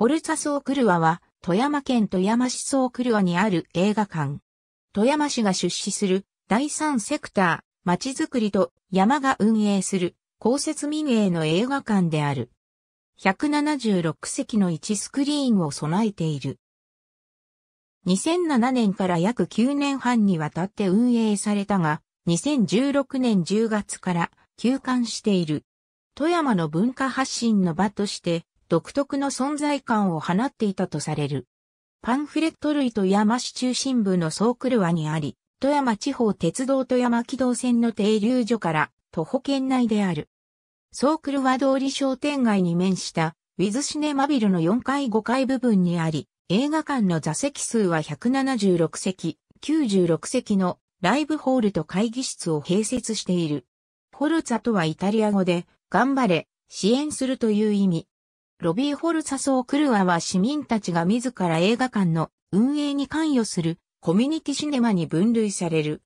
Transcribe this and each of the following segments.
ホルツァソークルワは、富山県富山市ソークルワにある映画館。富山市が出資する第三セクター、ちづくりと山が運営する公設民営の映画館である。176席の1スクリーンを備えている。2007年から約9年半にわたって運営されたが、2016年10月から休館している。富山の文化発信の場として独特の存在感を放っていたとされる。パンフレット類と山市中心部の総クルワにあり、富山地方鉄道富山軌道線の停留所から徒歩圏内である。総クルワ通り商店街に面したウィズシネマビルの4階5階部分にあり、映画館の座席数は176席、96席のライブホールと会議室を併設している。フォルツァとはイタリア語で、頑張れ、支援するという意味。ロビー・ホルサソー・クルアは市民たちが自ら映画館の運営に関与するコミュニティシネマに分類される。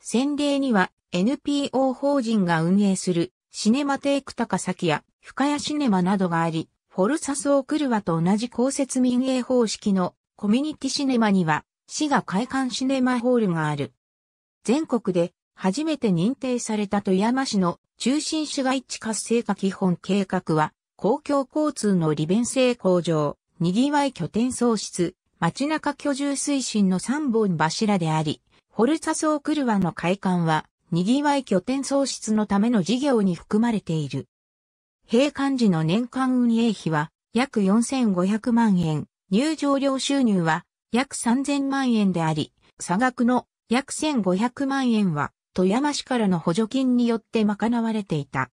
先例には NPO 法人が運営するシネマテイク高崎や深谷シネマなどがあり、フォルサソー・クルワと同じ公設民営方式のコミュニティシネマには、市が開館シネマホールがある。全国で初めて認定された富山市の中心市街地活性化基本計画は、公共交通の利便性向上、賑わい拠点創出、街中居住推進の3本柱であり、ホルツァソークルワの会館は、賑わい拠点創出のための事業に含まれている。閉館時の年間運営費は約4500万円、入場料収入は約3000万円であり、差額の約1500万円は富山市からの補助金によって賄われていた。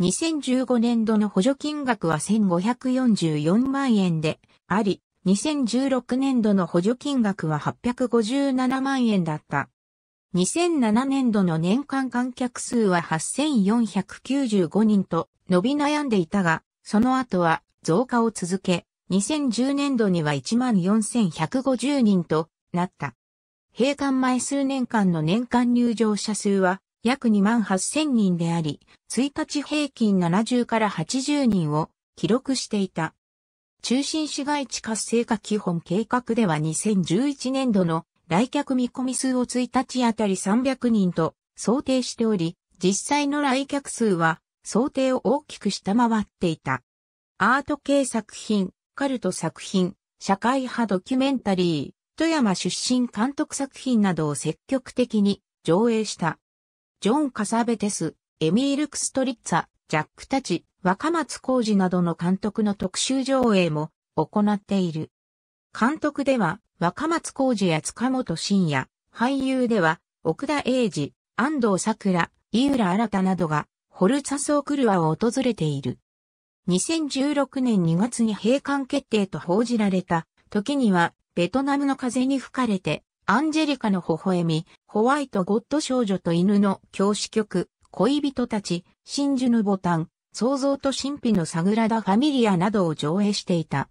2015年度の補助金額は1544万円であり、2016年度の補助金額は857万円だった。2007年度の年間観客数は8495人と伸び悩んでいたが、その後は増加を続け、2010年度には14150人となった。閉館前数年間の年間入場者数は約2万8000人であり、1日平均70から80人を記録していた。中心市街地活性化基本計画では2011年度の来客見込み数を1日あたり300人と想定しており、実際の来客数は想定を大きく下回っていた。アート系作品、カルト作品、社会派ドキュメンタリー、富山出身監督作品などを積極的に上映した。ジョン・カサベテス、エミール・クストリッツァ、ジャック・タチ、若松浩二などの監督の特集上映も行っている。監督では若松浩二や塚本慎也、俳優では奥田英二、安藤桜、井浦新などがホルツァソークルアを訪れている。2016年2月に閉館決定と報じられた時にはベトナムの風に吹かれてアンジェリカの微笑み、ホワイト・ゴッド少女と犬の教師曲、恋人たち、真珠のボタン、創造と神秘のサグラダ・ファミリアなどを上映していた。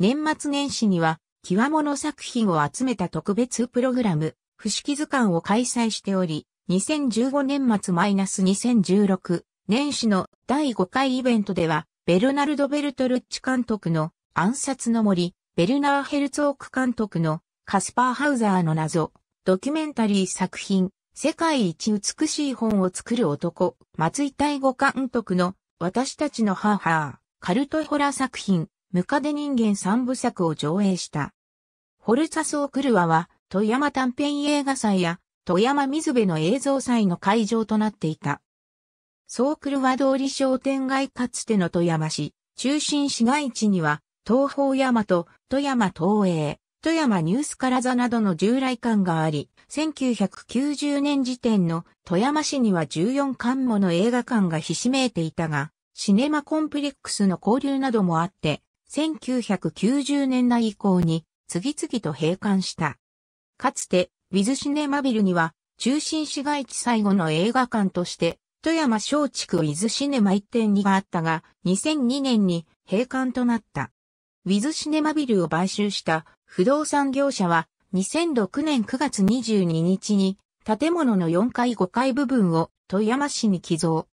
年末年始には、極物作品を集めた特別プログラム、不思議図鑑を開催しており、2015年末 -2016 年始の第5回イベントでは、ベルナルド・ベルトルッチ監督の暗殺の森、ベルナー・ヘルツォーク監督のカスパーハウザーの謎、ドキュメンタリー作品、世界一美しい本を作る男、松井大吾監督の、私たちの母、カルトホラー作品、ムカデ人間三部作を上映した。ホルツァソークルワは、富山短編映画祭や、富山水辺の映像祭の会場となっていた。ソークルワ通り商店街かつての富山市、中心市街地には、東方山と富山東映、富山ニュースカラザなどの従来館があり、1990年時点の富山市には14館もの映画館がひしめいていたが、シネマコンプレックスの交流などもあって、1990年代以降に次々と閉館した。かつて、ウィズシネマビルには、中心市街地最後の映画館として、富山小畜ウィズシネマ1.2があったが、2002年に閉館となった。ウィズシネマビルを買収した不動産業者は2006年9月22日に建物の4階5階部分を富山市に寄贈。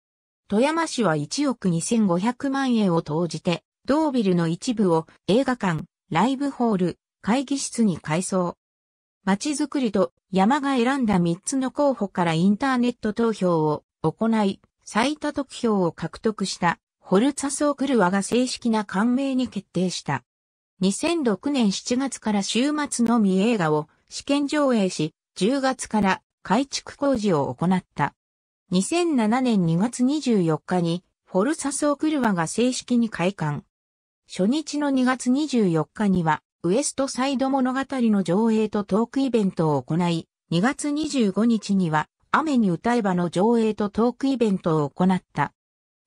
富山市は1億2500万円を投じて、同ビルの一部を映画館、ライブホール、会議室に改装。街づくりと山が選んだ3つの候補からインターネット投票を行い、最多得票を獲得したホルツァソークルワが正式な官名に決定した。2006年7月から週末のみ映画を試験上映し、10月から改築工事を行った。2007年2月24日に、フォルサソークルワが正式に開館。初日の2月24日には、ウエストサイド物語の上映とトークイベントを行い、2月25日には、雨に歌えばの上映とトークイベントを行った。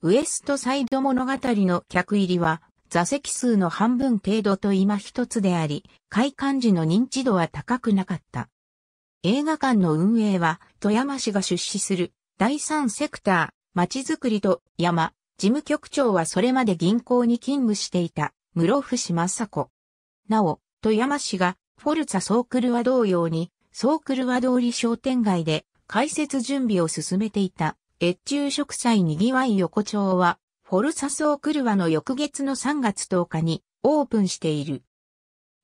ウエストサイド物語の客入りは、座席数の半分程度と今一つであり、開館時の認知度は高くなかった。映画館の運営は、富山市が出資する第三セクター、町づくりと山、事務局長はそれまで銀行に勤務していた、室伏正子。なお、富山市が、フォルツァソークルは同様に、ソークルは通り商店街で、開設準備を進めていた、越中食栽にぎわい横丁は、フォルサス・オクルワの翌月の3月10日にオープンしている。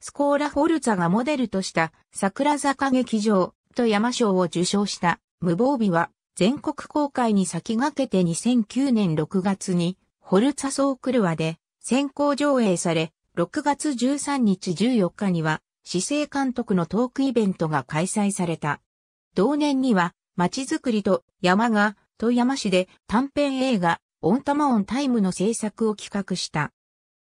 スコーラ・フォルツァがモデルとした桜坂劇場と山賞を受賞した無防備は全国公開に先駆けて2009年6月にホルサス・ソークルワで先行上映され6月13日14日には市政監督のトークイベントが開催された。同年には街づくりと山が富山市で短編映画オンタマオンタイムの制作を企画した。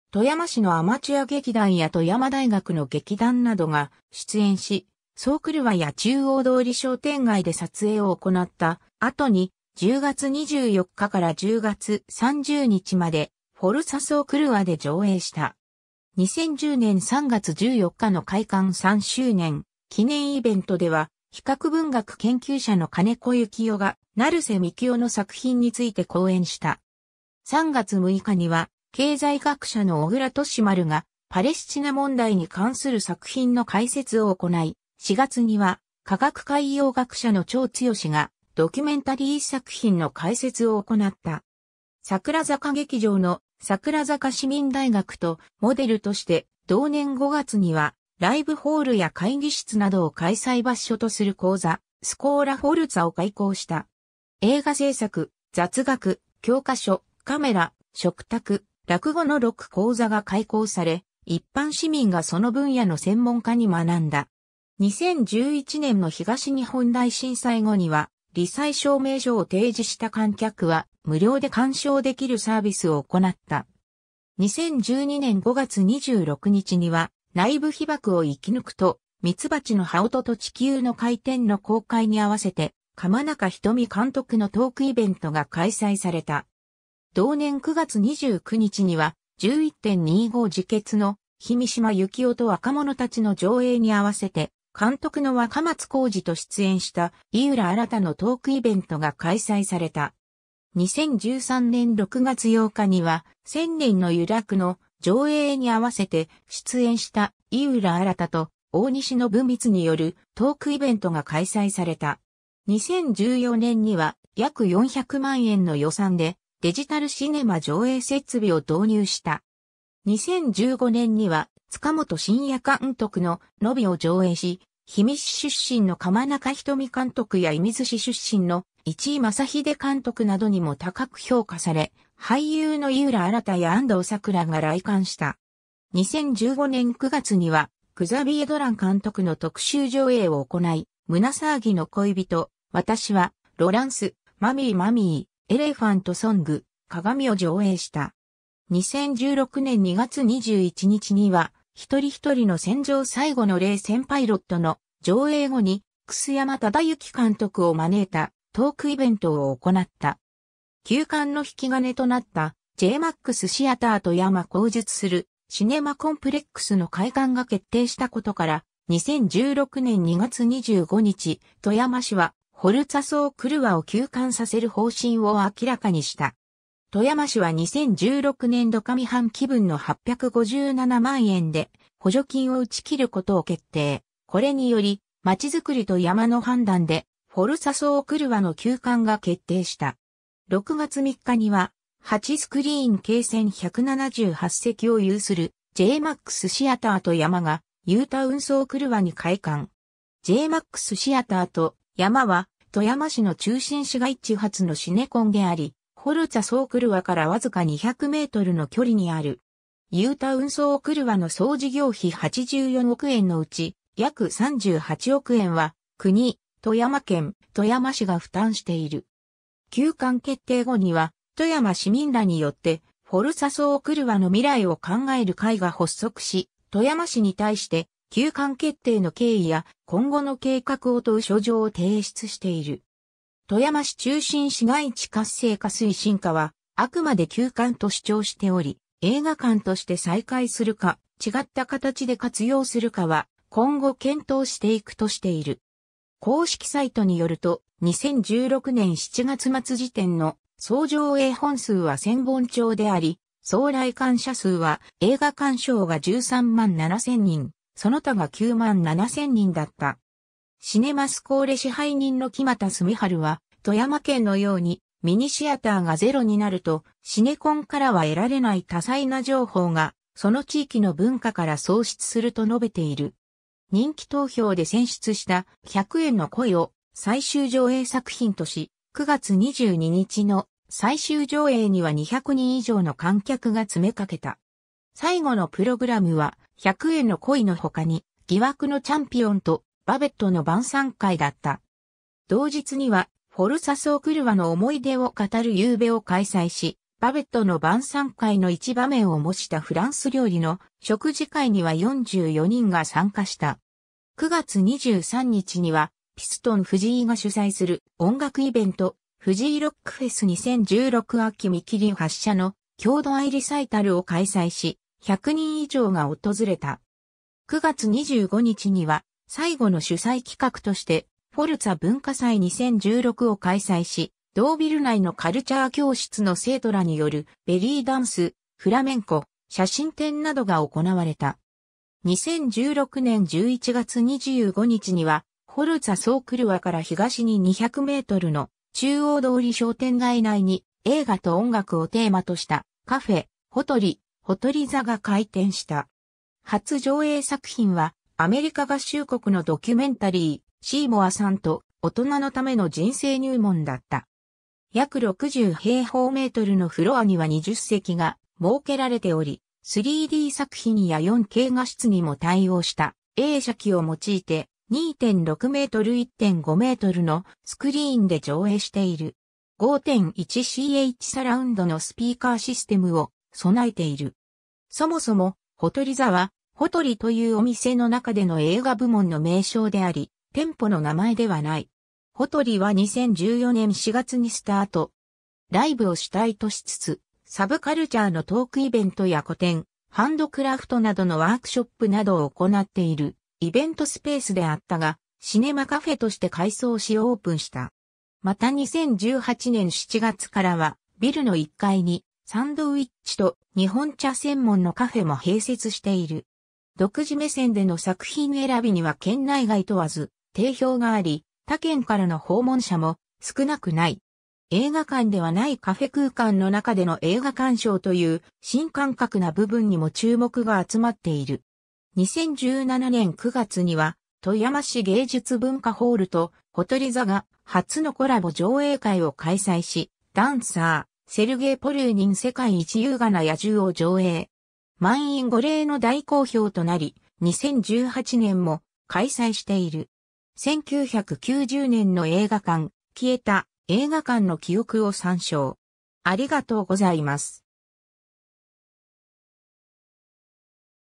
富山市のアマチュア劇団や富山大学の劇団などが出演し、ソークルワや中央通り商店街で撮影を行った後に10月24日から10月30日までフォルサソークルワで上映した。2010年3月14日の開館3周年記念イベントでは比較文学研究者の金子幸男が成瀬幹雄の作品について講演した。3月6日には、経済学者の小倉俊丸が、パレスチナ問題に関する作品の解説を行い、4月には、科学海洋学者の張強が、ドキュメンタリー作品の解説を行った。桜坂劇場の桜坂市民大学とモデルとして、同年5月には、ライブホールや会議室などを開催場所とする講座、スコーラフォルツァを開講した。映画制作、雑学、教科書、カメラ、食卓、落語の6講座が開講され、一般市民がその分野の専門家に学んだ。2011年の東日本大震災後には、理災証明書を提示した観客は無料で鑑賞できるサービスを行った。2012年5月26日には内部被爆を生き抜くと、ミツバチの羽音と地球の回転の公開に合わせて、鎌中瞳監督のトークイベントが開催された。同年9月29日には、11.25自決の、氷見島幸男と若者たちの上映に合わせて、監督の若松浩二と出演した井浦新のトークイベントが開催された。2013年6月8日には、千年の由楽の上映に合わせて出演した井浦新と大西の文光によるトークイベントが開催された。2014年には約400万円の予算でデジタルシネマ上映設備を導入した。2015年には塚本晋也監督のロビを上映し、氷見市出身の釜中瞳監督や射水市出身の市井正秀監督などにも高く評価され、俳優の井浦新や安藤桜が来館した。2015年9月には、クザビエドラン監督の特集上映を行い、胸騒ぎの恋人、私は、ロランス、マミーマミー、エレファントソング、鏡を上映した。2016年2月21日には、一人一人の戦場最後の冷戦パイロットの上映後に、楠山忠之監督を招いたトークイベントを行った。休館の引き金となった JMAX シアター富山口述するシネマコンプレックスの開館が決定したことから、2016年2月25日、富山市はホルツァソー・クルワを休館させる方針を明らかにした。富山市は2016年度上半期分の857万円で補助金を打ち切ることを決定。これにより、街づくりと山の判断で、フォルサソークルワの休館が決定した。6月3日には、8スクリーン計線178席を有する JMAX シアターと山が、ユータ運送クルワに開館。JMAX シアターと山は、富山市の中心市街地発のシネコンであり、ホルツァークルワからわずか200メートルの距離にある。ユータ運送クルワの総事業費84億円のうち、約38億円は、国、富山県、富山市が負担している。休館決定後には、富山市民らによって、フォルサソークルワの未来を考える会が発足し、富山市に対して休館決定の経緯や今後の計画を問う書状を提出している。富山市中心市街地活性化推進課は、あくまで休館と主張しており、映画館として再開するか、違った形で活用するかは、今後検討していくとしている。公式サイトによると、2016年7月末時点の総上映本数は1000本帳であり、総来館者数は映画鑑賞が13万7000人、その他が9万7千人だった。シネマスコーレ支配人の木又澄春は、富山県のようにミニシアターがゼロになると、シネコンからは得られない多彩な情報が、その地域の文化から創出すると述べている。人気投票で選出した100円の恋を最終上映作品とし、9月22日の最終上映には200人以上の観客が詰めかけた。最後のプログラムは100円の恋の他に、疑惑のチャンピオンと、バベットの晩餐会だった。同日には、フォルサソークルワの思い出を語る夕べを開催し、バベットの晩餐会の一場面を模したフランス料理の食事会には44人が参加した。9月23日には、ピストン藤井が主催する音楽イベント、藤井ロックフェス2016秋見切り発射の郷土愛リサイタルを開催し、100人以上が訪れた。9月25日には最後の主催企画としてフォルツァ文化祭2016を開催し、同ビル内のカルチャー教室の生徒らによるベリーダンス、フラメンコ、写真展などが行われた。2016年11月25日には、フォルツァソークルワから東に200メートルの中央通り商店街内に映画と音楽をテーマとしたカフェ、ホトリ、ほとり座が開店した。初上映作品は、アメリカ合衆国のドキュメンタリー、シーモアさんと大人のための人生入門だった。約60平方メートルのフロアには20席が設けられており、3D 作品や 4K 画質にも対応した A 車機を用いて2.6メートル1.5メートルのスクリーンで上映している。5.1CH サラウンドのスピーカーシステムを備えている。そもそも、ホトリ座は、ホトリというお店の中での映画部門の名称であり、店舗の名前ではない。ホトリは2014年4月にスタート。ライブを主体としつつ、サブカルチャーのトークイベントや個展、ハンドクラフトなどのワークショップなどを行っているイベントスペースであったが、シネマカフェとして改装しオープンした。また2018年7月からは、ビルの1階にサンドウィッチと日本茶専門のカフェも併設している。独自目線での作品選びには県内外問わず定評があり、他県からの訪問者も少なくない。映画館ではないカフェ空間の中での映画鑑賞という新感覚な部分にも注目が集まっている。2017年9月には富山市芸術文化ホールとホトリザが初のコラボ上映会を開催し、ダンサー、セルゲイ・ポリューニン世界一優雅な野獣を上映。満員御礼の大好評となり、2018年も開催している。1990年の映画館、消えた映画館の記憶を参照。ありがとうございます。